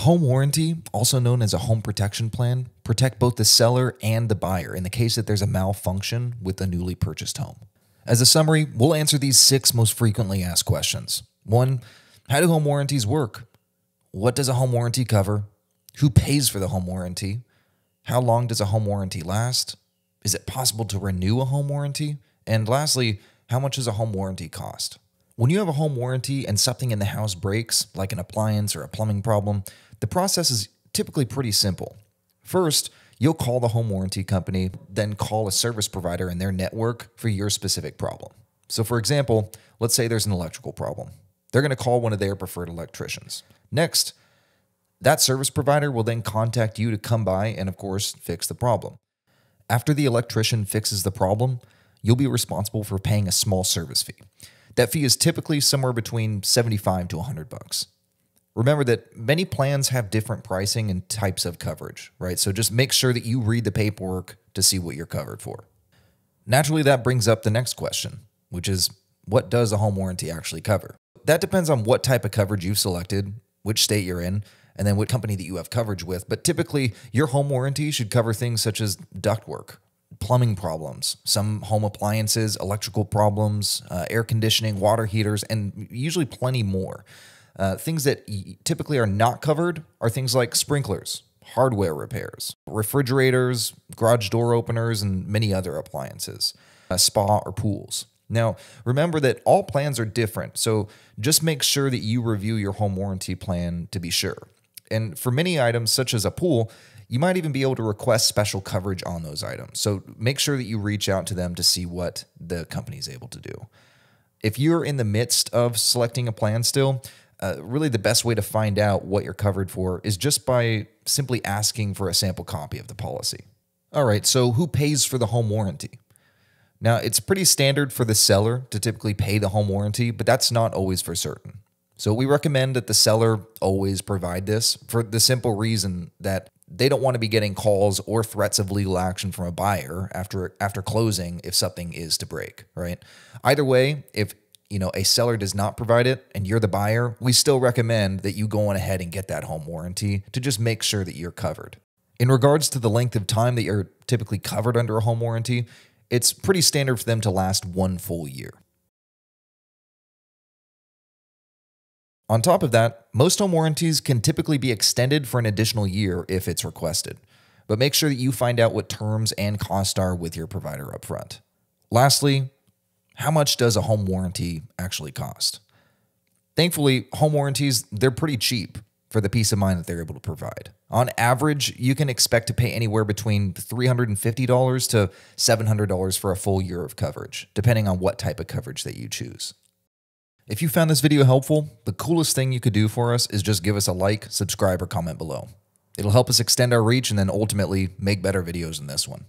A home warranty, also known as a home protection plan, protect both the seller and the buyer in the case that there's a malfunction with a newly purchased home. As a summary, we'll answer these six most frequently asked questions. 1. How do home warranties work? What does a home warranty cover? Who pays for the home warranty? How long does a home warranty last? Is it possible to renew a home warranty? And lastly, how much does a home warranty cost? When you have a home warranty and something in the house breaks, like an appliance or a plumbing problem, the process is typically pretty simple. First, you'll call the home warranty company, then call a service provider in their network for your specific problem. So, for example, let's say there's an electrical problem. They're going to call one of their preferred electricians. Next, that service provider will then contact you to come by and, of course, fix the problem. After the electrician fixes the problem, you'll be responsible for paying a small service fee. That fee is typically somewhere between 75 to 100 bucks. Remember that many plans have different pricing and types of coverage, right? So just make sure that you read the paperwork to see what you're covered for. Naturally, that brings up the next question, which is what does a home warranty actually cover? That depends on what type of coverage you've selected, which state you're in, and then what company that you have coverage with. But typically, your home warranty should cover things such as ductwork, plumbing problems, some home appliances, electrical problems, uh, air conditioning, water heaters, and usually plenty more. Uh, things that typically are not covered are things like sprinklers, hardware repairs, refrigerators, garage door openers, and many other appliances, A uh, spa or pools. Now, remember that all plans are different, so just make sure that you review your home warranty plan to be sure. And for many items, such as a pool, you might even be able to request special coverage on those items. So make sure that you reach out to them to see what the company is able to do. If you're in the midst of selecting a plan still, uh, really the best way to find out what you're covered for is just by simply asking for a sample copy of the policy. All right, so who pays for the home warranty? Now, it's pretty standard for the seller to typically pay the home warranty, but that's not always for certain. So we recommend that the seller always provide this for the simple reason that they don't want to be getting calls or threats of legal action from a buyer after after closing if something is to break, right? Either way, if you know a seller does not provide it and you're the buyer, we still recommend that you go on ahead and get that home warranty to just make sure that you're covered. In regards to the length of time that you're typically covered under a home warranty, it's pretty standard for them to last one full year. On top of that, most home warranties can typically be extended for an additional year if it's requested, but make sure that you find out what terms and costs are with your provider up front. Lastly, how much does a home warranty actually cost? Thankfully, home warranties, they're pretty cheap for the peace of mind that they're able to provide. On average, you can expect to pay anywhere between $350 to $700 for a full year of coverage, depending on what type of coverage that you choose. If you found this video helpful, the coolest thing you could do for us is just give us a like, subscribe, or comment below. It'll help us extend our reach and then ultimately make better videos than this one.